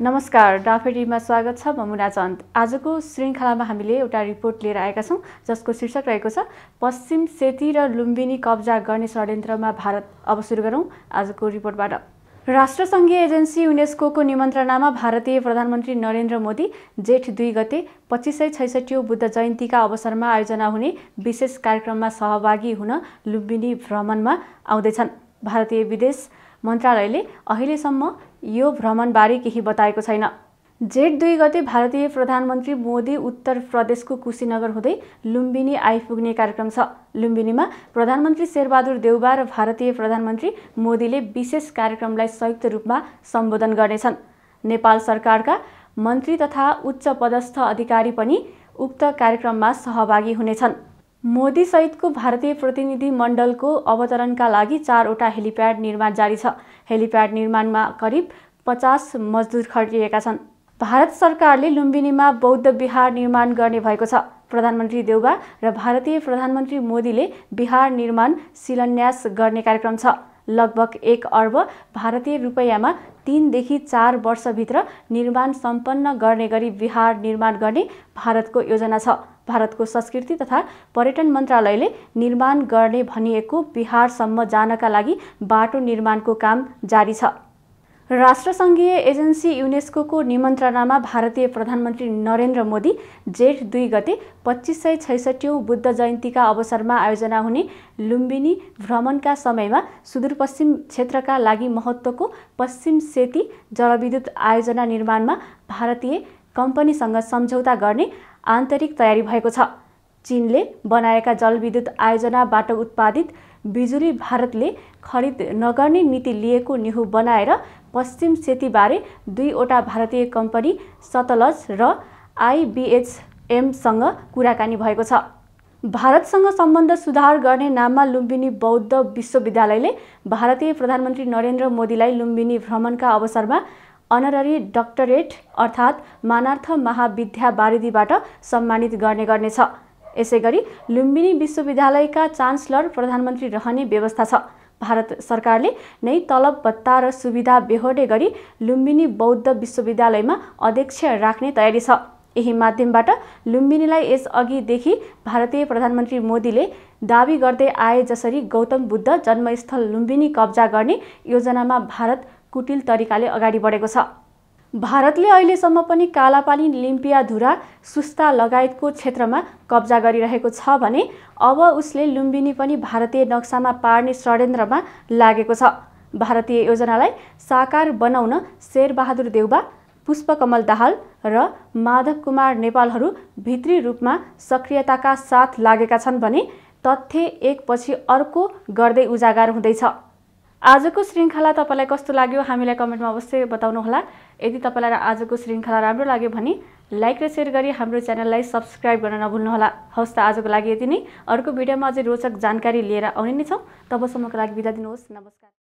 नमस्कार डाफेडीमा स्वागत छ म मुना चन्द आजको श्रृङ्खलामा हामीले एउटा रिपोर्ट लिएर आएका छौँ जसको शीर्षक रहेको छ पश्चिम सेती र लुम्बिनी कब्जा गर्ने षड्यन्त्रमा भारत अब सुरु गरौँ आजको रिपोर्टबाट राष्ट्रसङ्घीय एजेन्सी युनेस्को निमन्त्रणामा भारतीय प्रधानमन्त्री नरेन्द्र मोदी जेठ दुई गते पच्चिस सय छैसठी बुद्ध जयन्तीका अवसरमा आयोजना हुने विशेष कार्यक्रममा सहभागी हुन लुम्बिनी भ्रमणमा आउँदैछन् भारतीय विदेश मन्त्रालयले अहिलेसम्म यो भ्रमणबारे केही बताएको छैन जेठ दुई गते भारतीय प्रधानमन्त्री मोदी उत्तर प्रदेशको कुशीनगर हुँदै लुम्बिनी आइपुग्ने कार्यक्रम छ लुम्बिनीमा प्रधानमन्त्री शेरबहादुर देउबा र भारतीय प्रधानमन्त्री मोदीले विशेष कार्यक्रमलाई संयुक्त रूपमा सम्बोधन गर्नेछन् नेपाल सरकारका मन्त्री तथा उच्च पदस्थ अधिकारी पनि उक्त कार्यक्रममा सहभागी हुनेछन् मोदी सहितको भारतीय प्रतिनिधि मण्डलको अवतरणका लागि चारवटा हेलिप्याड निर्माण जारी छ हेलिप्याड निर्माणमा करिब पचास मजदुर खटिएका छन् भारत सरकारले लुम्बिनीमा बौद्ध बिहार निर्माण गर्ने भएको छ प्रधानमन्त्री देउबा र भारतीय प्रधानमन्त्री मोदीले बिहार निर्माण शिलान्यास गर्ने कार्यक्रम छ लगभग एक अर्ब भारतीय रुपैयाँमा तिनदेखि चार वर्षभित्र निर्माण सम्पन्न गर्ने गरी बिहार निर्माण गर्ने भारतको योजना छ भारतको संस्कृति तथा पर्यटन मन्त्रालयले निर्माण गर्ने भनिएको बिहारसम्म जानका लागि बाटो निर्माणको काम जारी छ राष्ट्रसङ्घीय एजेन्सी युनेस्को निमन्त्रणामा भारतीय प्रधानमन्त्री नरेन्द्र मोदी जेठ दुई गते पच्चिस सय छैसठौँ बुद्ध जयन्तीका अवसरमा आयोजना हुने लुम्बिनी भ्रमणका समयमा सुदूरपश्चिम क्षेत्रका लागि महत्त्वको पश्चिम सेती जलविद्युत आयोजना निर्माणमा भारतीय कम्पनीसँग सम्झौता गर्ने आन्तरिक तयारी भएको छ चिनले बनाएका जलविद्युत आयोजनाबाट उत्पादित बिजुली भारतले खरिद नगर्ने नीति लिएको निहु बनाएर पश्चिम सेतीबारे दुईवटा भारतीय कम्पनी सतलज र आइबिएचएमसँग कुराकानी भएको छ भारतसँग सम्बन्ध सुधार गर्ने नाममा लुम्बिनी बौद्ध विश्वविद्यालयले भारतीय प्रधानमन्त्री नरेन्द्र मोदीलाई लुम्बिनी भ्रमणका अवसरमा अनररी डक्टरेट अर्थात् मानार्थ महाविद्या बारिदीबाट सम्मानित गर्ने गर्नेछ यसै गरी लुम्बिनी विश्वविद्यालयका चान्सलर प्रधानमन्त्री रहने व्यवस्था छ भारत सरकारले नै तलब भत्ता र सुविधा बेहोर्ने गरी लुम्बिनी बौद्ध विश्वविद्यालयमा अध्यक्ष राख्ने तयारी छ यही माध्यमबाट लुम्बिनीलाई यसअघिदेखि भारतीय प्रधानमन्त्री मोदीले दावी गर्दै आए जसरी गौतम बुद्ध जन्मस्थल लुम्बिनी कब्जा गर्ने योजनामा भारत कुटिल तरिकाले अगाडि बढेको छ भारतले अहिलेसम्म पनि कालापानी लिम्पियाधुरा सुस्ता लगायतको क्षेत्रमा कब्जा गरिरहेको छ भने अब उसले लुम्बिनी पनि भारतीय नक्सामा पार्ने षड्यन्त्रमा लागेको छ भारतीय योजनालाई साकार बनाउन शेरबहादुर देउबा पुष्पकमल दाहाल र माधव कुमार नेपालहरू भित्री रूपमा सक्रियताका साथ लागेका छन् भने तथ्य एकपछि अर्को गर्दै उजागर हुँदैछ आजको श्रृङ्खला तपाईँलाई कस्तो लाग्यो हामीलाई कमेन्टमा अवश्य बताउनुहोला यदि तपाईँलाई आजको श्रृङ्खला राम्रो लाग्यो भने लाइक र सेयर गरी हाम्रो च्यानललाई सब्सक्राइब गर्न नभुल्नुहोला हवस् त आजको लागि यति नै अर्को भिडियोमा अझै रोचक जानकारी लिएर आउने नै छौँ तबसम्मको लागि बिदा दिनुहोस् नमस्कार